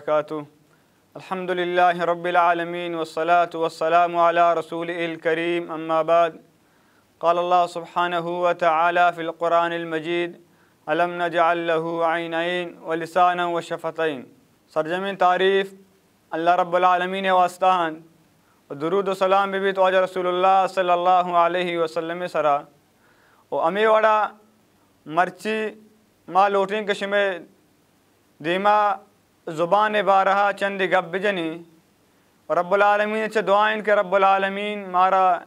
وبركاته الحمد لله رب العالمين والصلاة والسلام على رسوله الكريم أما بعد قال الله سبحانه وتعالى في القرآن المجيد ألم نجعل له عينين ولسانا وشفتين سرجم تعريف الله رب العالمين واسطان درود و سلام ببی تو رسول اللہ صلی اللہ علیہ وسلم سرا او امی وڑا مرچی ما لوٹین کشمے دیما زبان بارہا چند گب بجنی رب العالمین سے دعائیں کہ رب العالمین مارا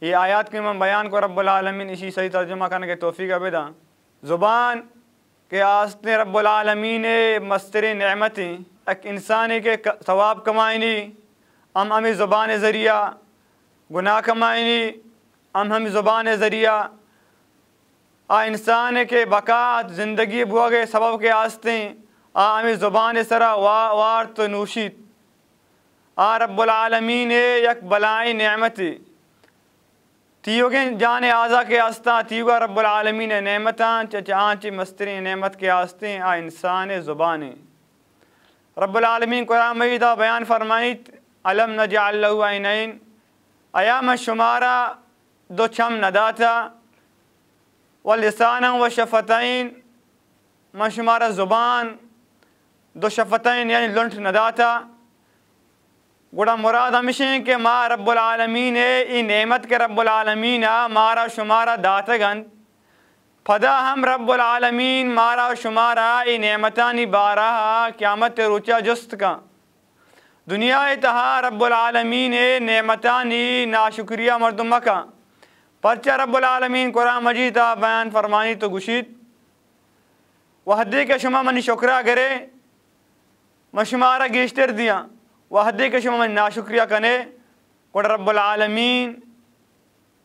یہ آیات کے امام بیان کو رب العالمین اسی صحیح ترجمہ کرنے کے توفیق ابدا زبان کے آستنے رب العالمین مستر نعمتیں ایک انسان کے ثواب کمائنی ام ہمیں زبان ذریعہ گناہ کمائنی ام ہم زبان ذریعہ آ انسان کے بقات زندگی بھوگے سبب کے آستیں آمی زبان سرا وارت نوشید آ رب العالمین یک بلائی نعمت تیو کے جان آزا کے آستہ تیوگا رب العالمین نعمت آں چنچِ مستری نعمت کے آستیں آ انسان زبان رب العالمین قرآن مجیدہ بیان فرمائیت علم نجعل اینین ایام شمارا دو چھم واللسانا و لسانہ من شمارا زبان دو شفتین یعنی لنٹ نداتا گڑا مراد مشیں کہ ما رب العالمین ای نعمت کے رب العالمین مارا شمارا داتا گن پدا ہم رب العالمین مارا شمارا ای نعمتانی بارا قیامت روچا جست کا دنیا اتہا رب العالمین نعمتانی ناشکریہ مردمہ کا پرچہ رب العالمین قرآن مجید بیان فرمانی تو گشید وحدی کے شما منی شکرہ گرے مشمارا گیشتر دیا وحدی کے شما نا ناشکریہ کنے و رب العالمین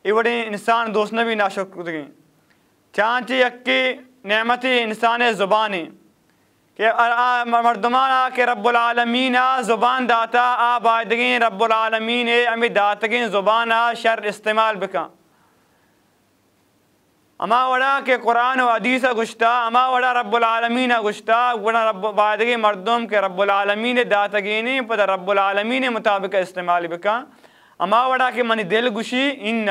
ایوڑی انسان دوست بھی ناشکر دیں گیں اکی نعمتی انسان زبانی کہ مردمان آ کہ رب العالمین آ زبان داتا آبائدگین رب العالمین امی داتگین زبان آ شر استعمال بکاں اما وڑا کے قرآن و حدیث گشتہ اما وڑا رب العالمین گشتہ رب بادگی مردم کے رب العالمین پتہ رب العالمین مطابق استعمال بکا اما وڑا کے دل گشی ان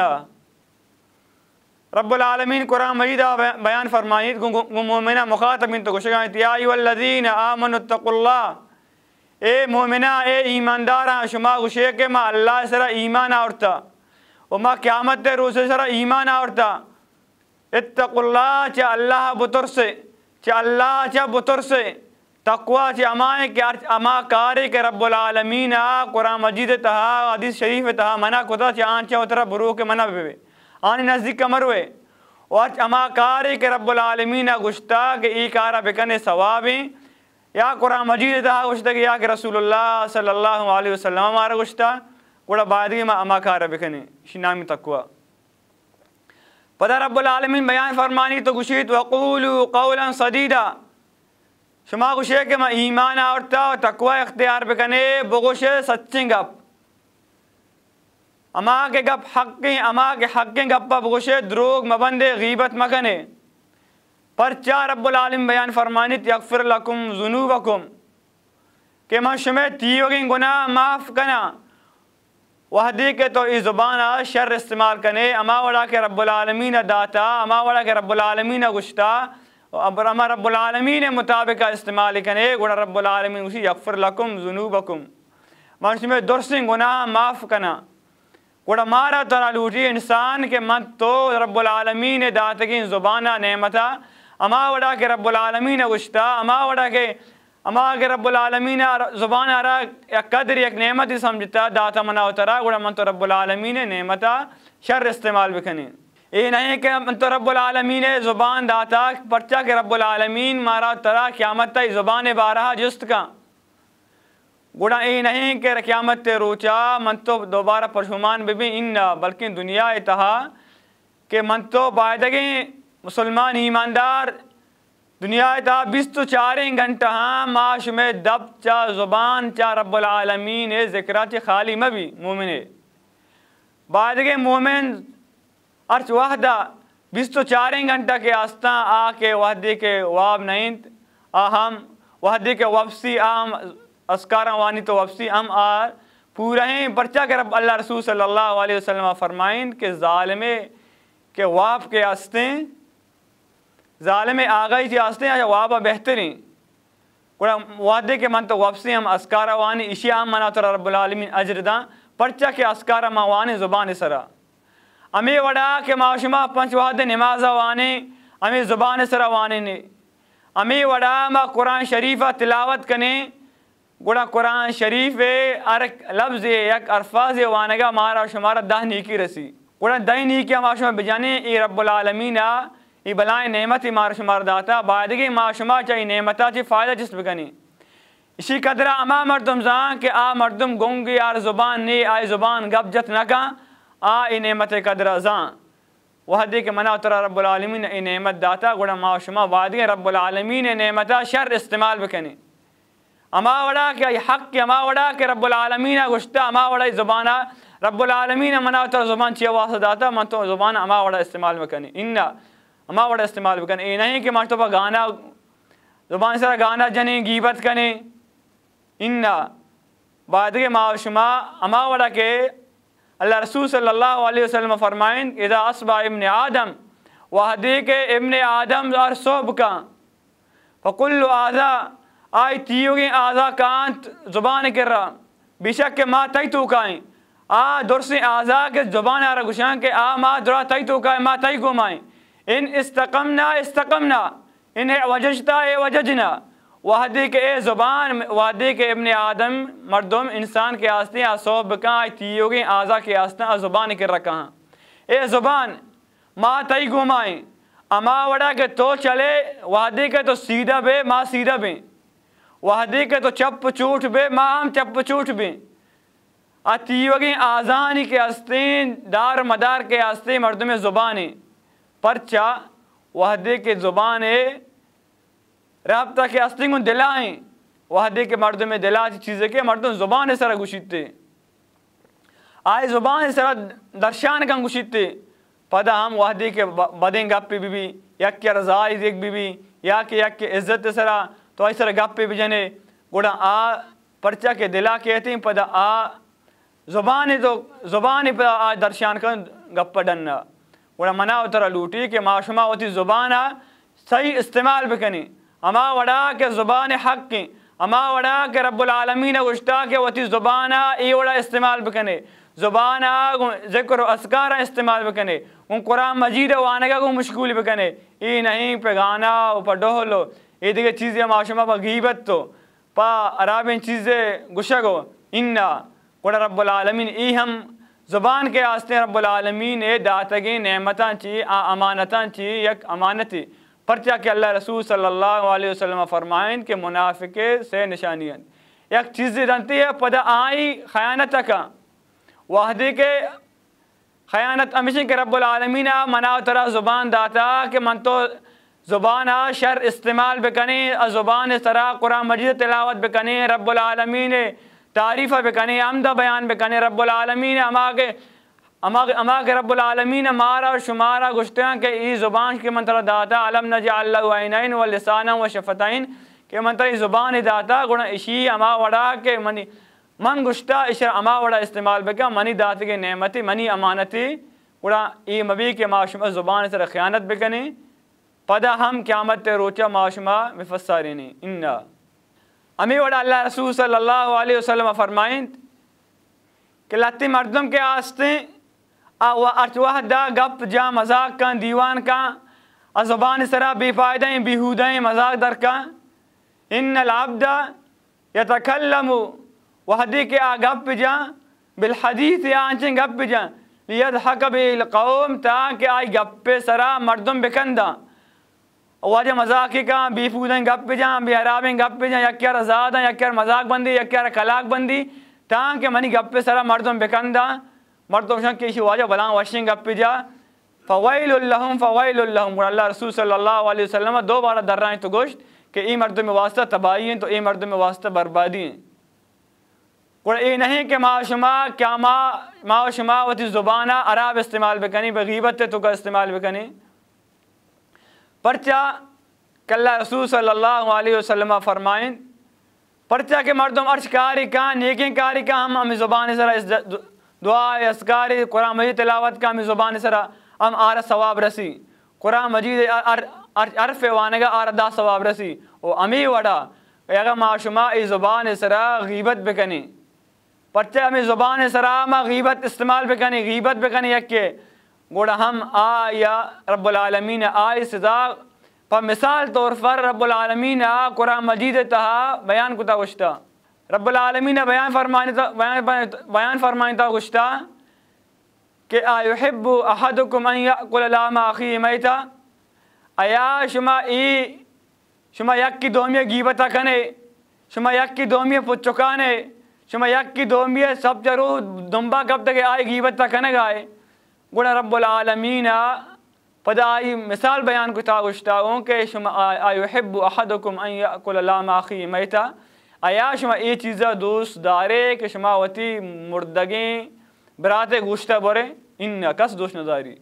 رب العالمین قرآن بیان فرمائید گو مومنہ فرمائیت اللہ اے مومنہ اے شما گشے کے ما اللہ سر ایمان آورتا وما قیامت روز سر ایمان آورتا اتق اللہ چا اللہ بطر سے چا اللہ چا بطر سے تقوی چا امائے کہ اما کاری کے رب العالمین آ قرآن مجید تہا حدیث شریف تہا منع کتا چا آن چا اترا بروک منع بے بے آنی نزدیک کمر ہوئے اور اما کاری کے رب العالمین آ گشتا کہ ای کارا بکنے سوابیں یا قرآن مجید تہا گشتا کہ یا کہ رسول اللہ صلی اللہ علیہ وسلم ہمارا گشتا گوڑا بایدگی ما اما کارا بکنے شنامی تقوی پتہ رب العالمین بیان فرمانی تو وقولو وقول صدیدہ شما کہ میں ایمان آورتا و تقوی اختیار بکنے بغش سچیں گپ اما کے گپ حقیں اما کے حقیں گپ بغش دروگ مبند غیبت مکنے پر چا رب العالم بیان فرمانی تو القم لکم وقم کہ مشمے تیوگیں گناہ معاف کنا وحدی کے تو ای زبان شر استعمال کنے اما وڑا کے رب العالمین داتا اما وڑا کے رب العالمین گشتا اما رب العالمین مطابقہ استعمال کنے گوڑا رب العالمین اسی لکم ذنوبکم منش میں درسن گناہ معاف کنا گوڑا مارا لوٹی انسان کے مت تو رب العالمین داتا کی زبانہ نعمتا اما وڑا کے رب العالمین گشتا اما وڑا کے اما اگر رب العالمین زبان آرہ ایک قدر یک نعمت ہی سمجھتا داتا منا اترا گوڑا من تو رب العالمین نعمتا شر استعمال بکنی یہ نہیں کہ من تو رب العالمین زبان داتا پرچہ رب العالمین مارا ترا قیامت زبان بارہ جست کا گڑا یہ نہیں کہ قیامت روچا من تو دوبارہ پرشمان ببی ان بلکہ دنیا اتہا کہ من تو بائدگیں مسلمان ایماندار دنیا تا بست چاریں گھنٹہ ہاں معاش میں دب چا زبان چا رب العالمین ذکرہ چی خالی مبی مومن کے مومن ارچ وحدہ بیست و چاریں گھنٹہ کے آستان آ کے وحدے کے واب نینت آہم وحدی وحدے کے وفسی آم اسکارہ وانی تو وفسی ام پورا ہیں پرچہ رب اللہ رسول صلی اللہ علیہ وسلم فرمائند کہ ظالمے کے واب کے آستیں ظالم آگاہی جی ہیں واب بہترین قڑا وعدے کے من تو وفسی ہم اسکارا وانی اشیاء منا تو رب العالمین اجر داں پرچہ کے اسکارا ما وانی زبان سرا امی وڑا کے معاشما پنچ وعدے نماز وانی امی زبان سرا وانی نی امی وڑا ما قرآن شریفہ تلاوت کنی گڑا قرآن شریف ارک لفظ یک ارفاظ وانگا مارا شمارا دہ نیکی رسی گڑا دہ ہم معاشمہ بجانے اے رب العالمین ای بلای نعمتی مار شمار داتا بایدگی ما شما چاہی نعمتا چی فائدہ جس بکنی اسی قدرہ اما مردم زان کہ آ مردم گنگی آر زبان نی آئی زبان گب جت نکا آ ای نعمت قدرہ زان وحدی دیکھ منع ترہ رب العالمین ای نعمت داتا گوڑا ما شما بایدگی رب العالمین ای نعمتا شر استعمال بکنی اما وڑا کہ حق حق اما وڑا کہ رب العالمین گشتا اما وڑا ای زبانا رب العالمین منع ترہ زبان چیہ واسد داتا من تو زبان اما وڑا استعمال بکنی انہا اماوڑا استعمال بکن اے نہیں کہ گانا زبان سارا گانا جنے گیبت کنے کے کریں شما اما وڑا کے اللہ رسول صلی اللہ علیہ وسلم اذا اصبا ابن آدم وحدی کے ابن آدم کا فکل آزا تیو تیوگ آزا کانت زبان کر رہا بیشک کے ما تی تو کائیں درسی آزا کے زبان گشان کے آ درہ تی تو کائیں تئی کو مائیں ان استقمنا استقمنا ان نہ انہیں وججتا اے وججنا وحدی کے اے زبان وحدی کے ابن آدم مردم انسان کے آستیں یا صوب کہاں اتیوگ آزا کے آستہ ہیں زبان کے رکھاں اے زبان ماں تئی گمائیں اما وڑا کہ تو چلے وحدی کے تو سیدھا بے ماں بے وحدی کے تو چپ چوٹ بے ماں ہم چپ چوٹ بے اتیوگیں آزانی کے آستیں دار مدار کے آستیں مردم زبانیں پرچہ وحدے کے زبان ہے رابطہ کے آستنگ دلائیں وحدے کے مردوں میں دلا چیزیں کے مردوں زبان ہے سر آئے زبان سرا درشان کا گشیتے پدا ہم وحدے کے بدیں گپ پہ بی یک دیکھ بی یا کہ یک عزت سرا تو آئے سر گپ پہ بھی جنے گوڑا آ پرچہ کے دلا کہتے ہیں پدا آ زبان تو زبان ہی پدا درشان کا گپ ڈننا منا و ترا لوٹی کہ معاشمہ وتی زبان صحیح استعمال بکنی اما وڑا کہ زبان حق کی اما وڑا کہ رب العالمین کہ وتی زبان ای وڑا استعمال بکنے زبان ذکر و اسکار استعمال بکنے ان قرآن مجید وانگا کو مشغول بکنے ای نہیں پہ گانا پہ لو یہ دیکھیے چیزیں معاشمہ پہ غیبت تو پا عرابین چیزیں گشگو ان وڑا قرآن رب العالمین ای ہم زبان کے آستے رب العالمین اے داتگی نعمتان چی امانتاں چی یک امانتی پرچہ کہ اللہ رسول صلی اللہ علیہ وسلم فرمائن کہ منافقے سے ہیں یک چیز دنتی ہے پدا آئی خیانت کا وحدی کے خیانت امیشن کے رب العالمین آ منا ترا زبان داتا کہ من تو زبان آ شر استعمال بکنی زبان اس طرح قرآن مجید تلاوت بکنی رب العالمین نے تعریف بھی بیان بکنے بیان العالمین اما رب اما کے رب العالمین مارا و گشتے گشتیاں کہ ای زبان کے منترا داتا علم نجعل اللہ اینین و و شفتائن کہ کہ منتر زبان داتا گنا اشی اما وڑا کہ منی من گشتہ اشی اما وڑا استعمال بھی منی دات کے نعمتی منی امانتی گڑا ای مبی کے معاشمہ زبان سے خیانت بکنی کنی پدہ ہم قیامت روچہ معاشمہ انہا امی اللہ رسول صلی اللہ علیہ وسلم فرمائیں کہ لاتی مردم کے آستیں دا گپ جا مذاق کا دیوان کا ازبان سرا بے فائدیں بیہودیں مذاق در کا ان العبد یتکلم وحدی کے آ گپ جا بالحدیث آنچیں گپ جا ید حق بال تا کہ آئی گپ سرا مردم بکندہ واجہ مذاق کام بی فوزن گپ جاں بی حرابیں گپ پہ جاں یکیار ازاد ہیں یکیار مذاق بندی یکیار کلاق بندی تاں کہ منی گپ پہ سرا مردم بکنداں مردم و کیشی واجہ بلان وشن گپ جاں فویل اللہم فویل اللہم غر اللہ رسول صلی اللہ علیہ وسلم دو رہے ہیں تو گوشت کہ ای مردوں میں واسطہ تباہی ہیں تو ای مردم واسطہ بربادی ہیں اور یہ نہیں کہ شما کیا ماہ شما وطی زبانہ عراب استعمال بکنی بغیبت تو کا استعمال بکنی پرچا کلّلہ رسول صلی اللہ علیہ وسلم فرمائیں پرچہ کے مردم عرش کاری کا نیکیں کاری کا ہم ہم زبان اس دعا اسکاری قرآن مجید تلاوت کا ہم زبان سرا ہم آر ثواب رسی قرآن مجید عرف وانگا آر دا ثواب رسی او امی اگر ما شما ای زبان سرا غیبت بکنی پرچہ ہمیں زبان سرا ما غیبت استعمال بکنی غیبت بکنی یک کے گوڑا ہم آ یا رب العالمین سزا پا مثال طور پر رب العالمین آ قرآن مجید تہا بیان کتا گشتا رب العالمین بیان بیان تا بیان تا گشتا کہ آئے احدکم ان قل لام خی میتا ایا شما ای شما یک کی دومی گیبتا کنے شما یک کی دومی پچکانے شما یک کی دومی سب چرو دنبا کب تک آئے گیبتا کنے گائے ګوره رب العالمین په دا مثال بیان کو تا وشتا اونکه شما ایحب احدکم ان یاکل لام اخی میتا آیا شما ای چیزا دوست داره که شما وتی مردگی برات گوشته بره این کس دوست نداری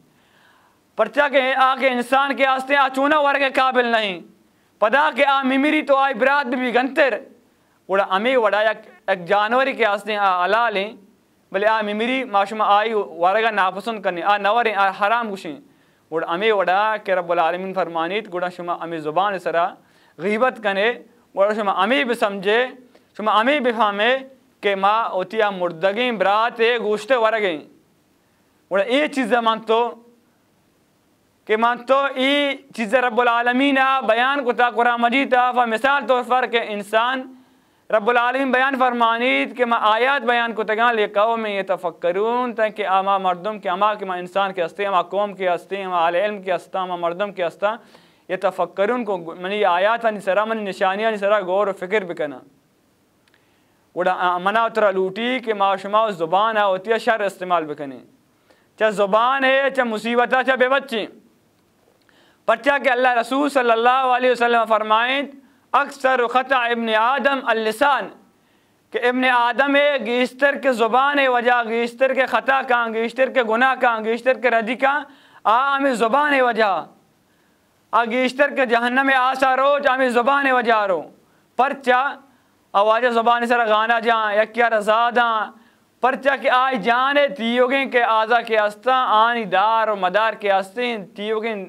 پرچا کہ آ کے انسان کے آستے آ چونا ور کے قابل نہیں پدا کہ آ ممری تو آئی برات بھی گنتر وڑا امی وڑا یک جانور کے آستے آ حلال ہیں بلے آ مری ما آئی وارگا ناپسند کرنے آ نہیں آ حرام گوشیں گوڑا امی وڑا کہ رب العالمین فرمانیت گوڑا شما امی زبان سرا غیبت کرنے کرے امیر بھی سمجھے شما امی بھی فامے کہ ما اوتیا مردگی برات ور گئیں یہ چیزیں مانگو کہ مان تو یہ چیز رب العالمین بیان کتا قرآن مجید مثال طور پر کہ انسان رب العالمین بیان فرمانید کہ ما آیات بیان کو تگان لے قوم میں یہ تفکرون تا کہ اما مردم کے اما کے ما انسان کے ہستے اما قوم کے ہستے اما استعمال علم کے ہستا اما مردم کے ہستا یہ تفکرون کو منی یہ آیات ہے سرا منی نشانیاں نہیں سرا غور و فکر بکنا وڑا منا اترا ترا لوٹی کہ ما شما زبان آوتی شر استعمال بکنے چا زبان ہے چا مصیبت چا بے بچی بچہ کہ اللہ رسول صلی اللہ علیہ وسلم فرمائیں اکثر خطا ابن آدم اللسان کہ ابن آدم ہے گیشتر کے زبان ہے وجہ گیشتر کے خطا کان گیشتر کے گناہ کان گیشتر کے ردی کان آمی زبان ہے وجہ آ گیشتر کے جہنم آسا رو جام زبان وجہ رو پرچا آواز زبان سر گانا جاں یکیا کیا رضاد کہ آئی جانے تیوگیں کہ آزا کے آستہ آنی دار و مدار کے آستیں تیوگین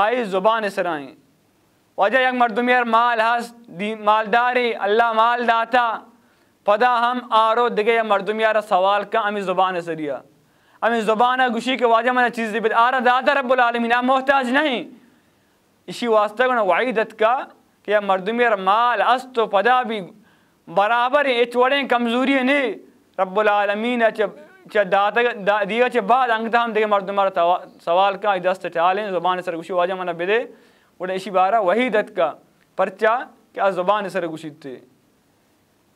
آئی زبان سر آئیں یک مردمی مردمیر مال ہس مالداری اللہ مال داتا پدا ہم آرو دگے یک مردمی یا سوال کا امی زبان سریا امی زبان کے واجہ منہ چیز دیبت بے داتا رب رب ہم محتاج نہیں اسی واسطہ گنا وعیدت کا کہ مردمی مردمر مال ہنس تو پدا بھی برابر ہیں چوڑیں کمزوری نے رب العالمی دیا چا بعد انگتا ہم گے مردمار سوال کا دست چالیں زبان سر واجہ واجم بدے وڑا ایش بارہ وحی دت کا پرچا کیا زبان سر گشید تھے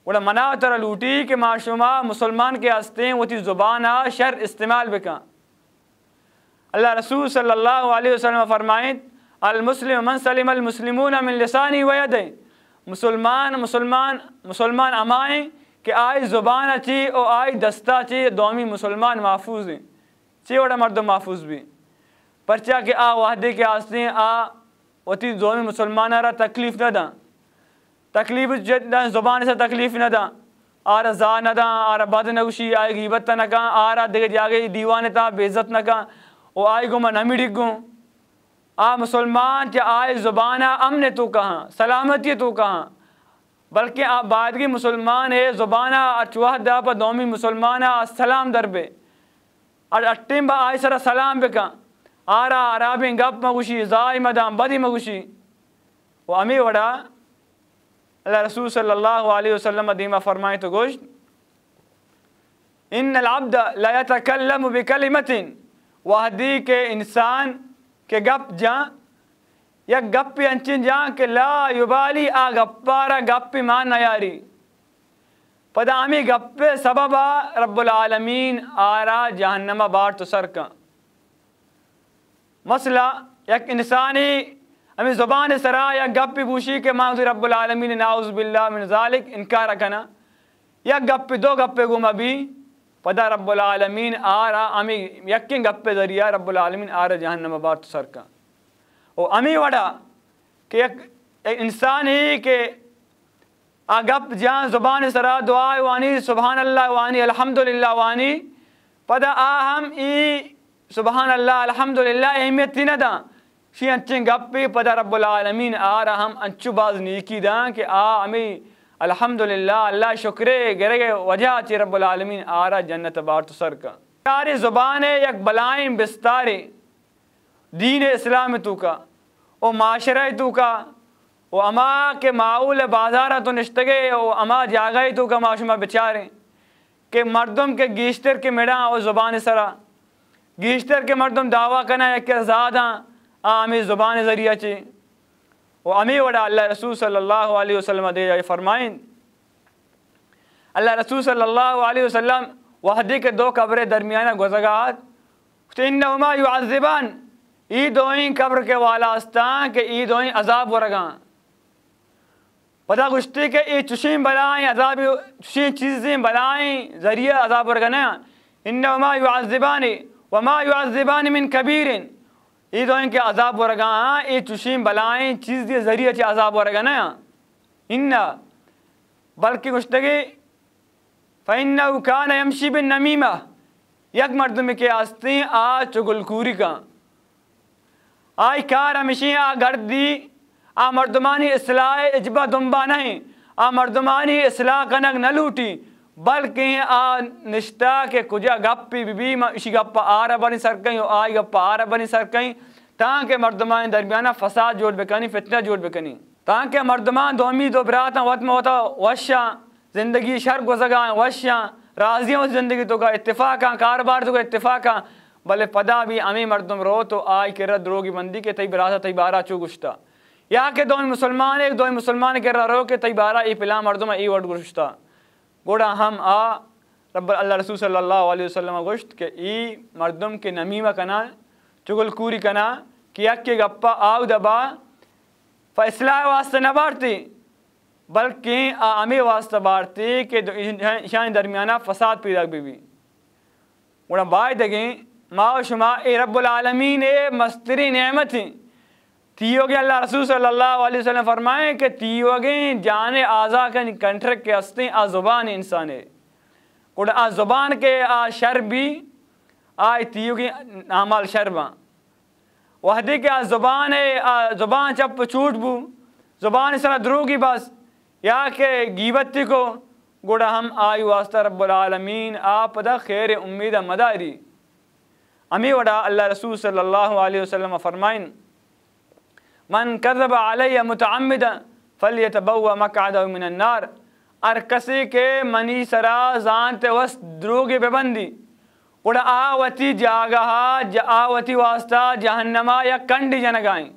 وڑا منا تر لوٹی کہ معشمہ مسلمان کے آستین وہ تھی زبان آ شر استعمال بکا اللہ رسول صلی اللہ علیہ وسلم فرمائیں المسلم من سلم المسلمون من لسانی ویدیں مسلمان مسلمان مسلمان امائیں کہ آئی زبان اچھی اور آئی دستہ چی دومی مسلمان محفوظ ہیں چی وڑا مرد محفوظ بھی پرچہ کہ آ وحدے کے آستیں آ وتی زون مسلمان را تکلیف نہ داں تکلیف زبان سے تکلیف نہ داں آر زا نہ داں آر بد نگوشی آئے گی عبت نہ کہاں آ رہا دیوان تا بے عزت نہ کہاں او آئے گو منہ گو آ مسلمان کہ آئے زبان امن تو کہاں سلامتی تو کہاں بلکہ بادگی مسلمان ہے زبان اچوہ دا دومی مسلمان آ سلام در بے اٹیم با آئے سر سلام بے کہاں آرا عرابین گپ مگوشی زائی مدام بدی مگوشی و امی وڑا اللہ رسول صلی اللہ علیہ وسلم دیمہ فرمائے تو گوشت ان العبد لا يتکلم بکلمت وحدی کے انسان کے گپ جاں یا گپ انچن جاں کہ لا یبالی آ گپار گپ پدا امی گپ سببا رب العالمین آرا جہنم بار تو سرکا مسئلہ یک انسانی ہمیں زبان سرا یا گپ پوشی کے معذی رب العالمین ناؤز ذالک انکار کنا یا گپ دو گپ گم ابھی پدا رب العالمین آرا امی یک گپ ذریعہ رب العالمین آرا جہنم بارت سر کا او امی وڑا کہ یک انسان ہی آ گپ جہاں زبان سرا دعا وانی سبحان اللہ وانی الحمدللہ وانی پدا آ ہم ای سبحان اللہ الحمدللہ اہمیت اہمیت دا شی انچنگ اپی پدا رب العالمین ہم انچو باز نیکی دا کہ آ امی الحمدللہ اللہ شکرے گرے وجہ چی رب العالمین آرا جنت بار تو سر کا کاری زبان ہے بلائیں بستارے دین اسلام تو کا او معاشرہ تو کا او اما کے معول بازارہ تو نشتگے او اما جاگئے تو کا معاشمہ بچارے کہ مردم کے گیشتر کے مڑا او زبان سرا گیشتر کے مردم دعویٰ کرنا ہے کہ زاد ہاں زبان ذریعہ چی و امی وڑا اللہ رسول صلی اللہ علیہ وسلم دے جائے فرمائیں اللہ رسول صلی اللہ علیہ وسلم وحدی کے دو قبر درمیانہ گزگات ان انہما یعذبان ای دوئیں قبر کے والاست ای دوئیں عذاب ورگان پتہ گشتی کہ ای چشین بلائیں عذاب بلائیں ذریعہ عذاب رگنا انہما یعذبانی وما يعذبان من کبیر ای دو ان کے عذاب ورگا ہاں ای چوشیم بلائیں چیز دیے ذریعہ چی عذاب ورگا نا ان بلکہ کچھ تگی فَإِنَّهُ كَانَ يَمْشِ بِالنَّمِيمَةِ یک مردم کے آستیں آ آج چگل کا آئی کار ہمیشہ آ گھر دی آ مردمانی اصلاح اجبہ دنبا نہیں آ مردمانی اصلاح کنگ نہ لوٹی بلکہ آ نشتا کے کجا گپی بی بی ما اشی گپا آرہ بنی سرکیں اور آئی گپا آرہ بنی سرکیں تاکہ مردمان درمیانہ فساد جوڑ بکنی فتنہ جوڑ بکنی تاکہ کے مردمان دومی دو براتاں وطم ہوتا وشا زندگی شر گزگاں زگاں وشا رازیوں زندگی تو کا اتفاقاں کاربار تو کا اتفاقاں بلے پدا بھی امی مردم رو تو آئی کے رد روگی بندی کے تی براتا تی بارا چو گشتا یا کہ دو مسلمان ایک دو مسلمان کے رہ رو کے تی بارا ای پلا مردم ای ورد گشتا گوڑا ہم آ رب اللہ رسول صلی اللہ علیہ وسلم گوشت گشت ای مردم کے نمیمہ کنا چگل کوری کنا کیا کے گپا آو دبا فیصلہ واسطہ نہ بارتی بلکہ آمی واسطہ بارتی کہ شان درمیانہ فساد پیدا بی بی گوڑا بائی دگیں ماو شما اے رب العالمین اے مستری نعمتیں تیو گے اللہ رسول صلی اللہ علیہ وسلم فرمائے کہ تیو گے جان آزا کے کنٹرک کے ہستیں آ زبان انسان آ زبان کے آ شر آئی آئے گے نامال وحدی کے آ زبان ہے آ زبان چپ چوٹ بو زبان اس طرح بس یا کہ گیبتی کو گوڑا ہم آئی واسطہ رب العالمین آپ دا خیر امید مداری امی وڑا اللہ رسول صلی اللہ علیہ وسلم فرمائن من قذب علی متعمد فلیتبو مقعد من النار ار کسی کے منی سرا زانت وست دروگی ببندی اڑا آواتی جاگہا جا آواتی واسطہ جہنما یک کنڈی جنگائیں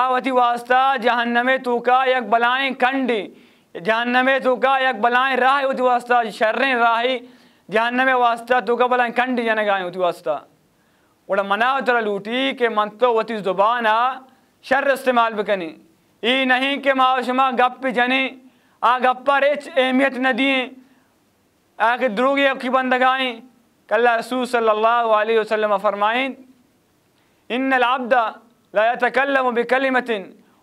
آواتی واسطہ جہنم توکا یک بلائیں کنڈی جہنم توکا یک بلائیں راہی اوٹی واسطہ شرن راہی جہنم واسطہ توکا بلائیں کنڈی جنگائیں اوٹی واسطہ اڑا مناو ترہ لوٹی کہ منتو واتی زبانہ شر استعمال بکنی ای نہیں کہ شما گپ پی جنی آ گپا اچ اہمیت نہ دیں آ کے اکی کی بندگائیں اللہ رسول صلی اللہ علیہ وسلم فرمائیں ان العبد لا یتکلم بکلمت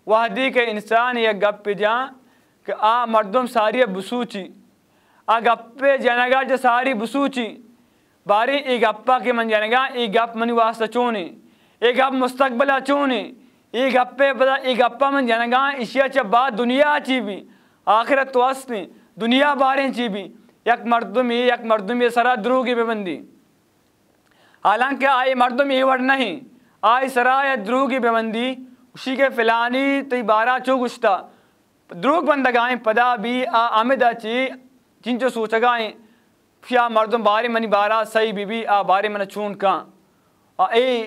وحدی کے انسان یہ گپ پی جاں کہ آ مردم ساری بسوچی آ گپ جنگا جو ساری چی باری ای گپا کے من جنگا ای گپ منی واسطہ چونی ایک گپ مستقبلہ چونی ای گپے پدا ای گپا من جنگاں ایشیا چبا دنیا چی بھی آخرت تو دنیا باریں چی بھی یک مردم یک مردم سرا درو کی بے بندی حالانکہ آئے مردم یہ نہیں آئے سرا یا کی بے بندی اسی کے فلانی تی بارا چو گشتا دروگ بندگائیں پدا بھی آمدہ چی جن جو سوچگائیں گائیں مردم باری منی بارہ سی بی آ بار من چون کہاں اے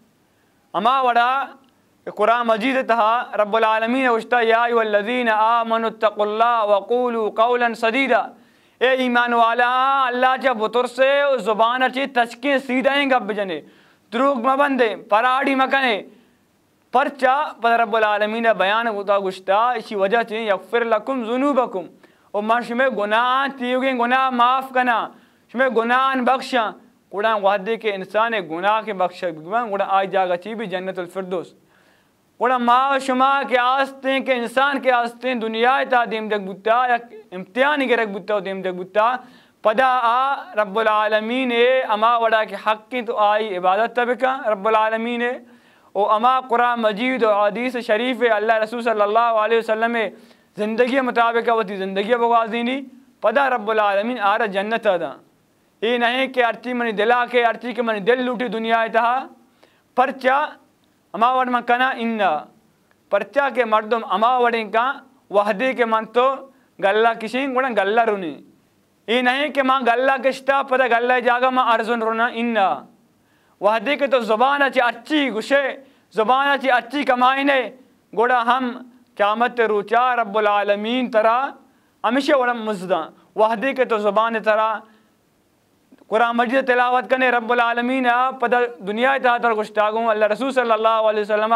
اما وڑا قرآن مجید تہا رب العالمین ایو اللذین آمنوا اتقوا اللہ وقولوا قولا صدیدہ اے ایمان والا اللہ جب بطر سے زبان تشکیں تچکیں ہیں گب جنے دروگ مبندے پراڑی مکنے پرچہ پر رب العالمین بیان ہوتا گشتا اسی وجہ سے یغفر لکم او بکم اور گناہ تیوگیں گناہ تیوگن کنا شمیں گناہ بخشاں قرآن وحدے کے انسان گناہ کے بخش گن اڑا آئی چی بھی جنت الفردوس و شما کے آستیں کے انسان کے آستیں دنیا تا دیم دک بتا یا امتحان کے رکھ بتا دیم دک بتا پدا آ رب العالمین اے اما وڑا کے حق کی تو آئی عبادت طبقہ رب العالمین اے او اما قرآن مجید و عدیث شریف اللہ رسول صلی اللہ علیہ وسلم زندگی مطابقہ مطابق وہ زندگی بغازینی پدا رب العالمین آر جنت ادا یہ نہیں کہ ارتی منی دلا کے ارتی کے منی دل لوٹی دنیا تھا پرچا اماور کنا ان پرچا کے مردم اماور کا وحدی کے من تو گلہ کشیں گوڑا گلہ رونی یہ نہیں کہ ماں گلہ کشتا پتہ گلہ جاگا ماں ارزن رونا اننا وحدی کے تو زبان اچھی اچھی گشے زبان اچھی اچھی کمائنے گوڑا ہم قیامت روچا رب العالمین ترا ہمیشہ ورم مزدان وحدی کے تو زبان ترا قرآن مجید تلاوت کنے رب العالمین پتہ دنیا تحت اور گشتاگوں اللہ رسول صلی اللہ علیہ وسلم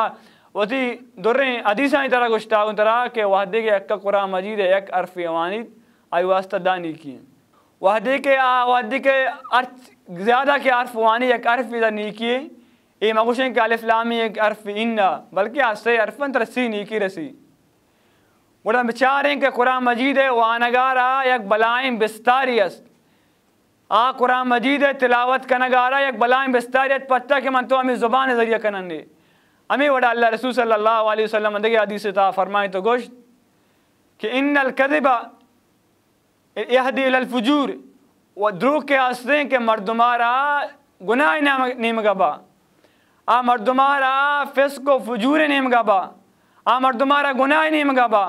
وسیع دریں عدیثہ طرح گشتاگوں طرح کہ وحدے کے قرآن مجید ایک عرف وانی اواسطا نیک وحدے کے وحدے کے زیادہ کے عرف وانی ایک عرف نیکیے یہ اے مغوشن کے علیہ السلامی ایک عرف ان بلکہ اص عرف رسی نیکی رسی بولن بچاریں کہ قرآن مجید وانگارہ یک بلائیں بستاری است آ قرآن مجید تلاوت کنگارا یک بلائیں بستاریت پتا کہ من تو ہمیں زبان ذریعہ کنن دے ہمیں وڑا اللہ رسول صلی اللہ علیہ وسلم دے حدیث تا فرمائی تو گوشت کہ ان الکذب احدی الالفجور و دروگ کے آستے کہ مردمارا گناہ نیم گبا آ مردمارا فسق و فجور نیم گبا آ مردمارا گناہ نیم گبا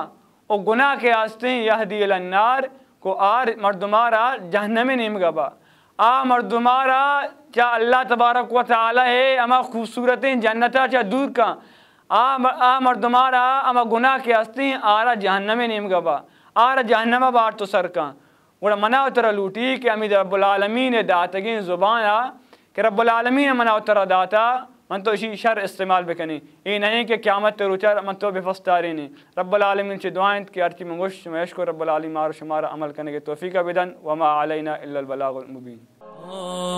او گناہ کے آستے یہدی الی النار کو آر مردمارا جہنم نیم گبا آ مردمارا چا اللہ تبارک و تعالی ہے اما خوبصورت کا آ مردمارا اما گناہ کے ہستیں آرا جہنم نیم گبا آرا جہنم بار تو سر کا ر منع اترہ لوٹی کہ امید رب العالمین داتا زبان آ کہ رب العالمین نے منا داتا من تو اسی شر استعمال بکنی یہ نہیں کہ قیامت رچر من تو بہتارے نے رب العالمین چی دعائیں کہ رب العالمین آر شمارا شمار عمل کرنے کے توفیق بدن وما علینا دن البلاغ المبین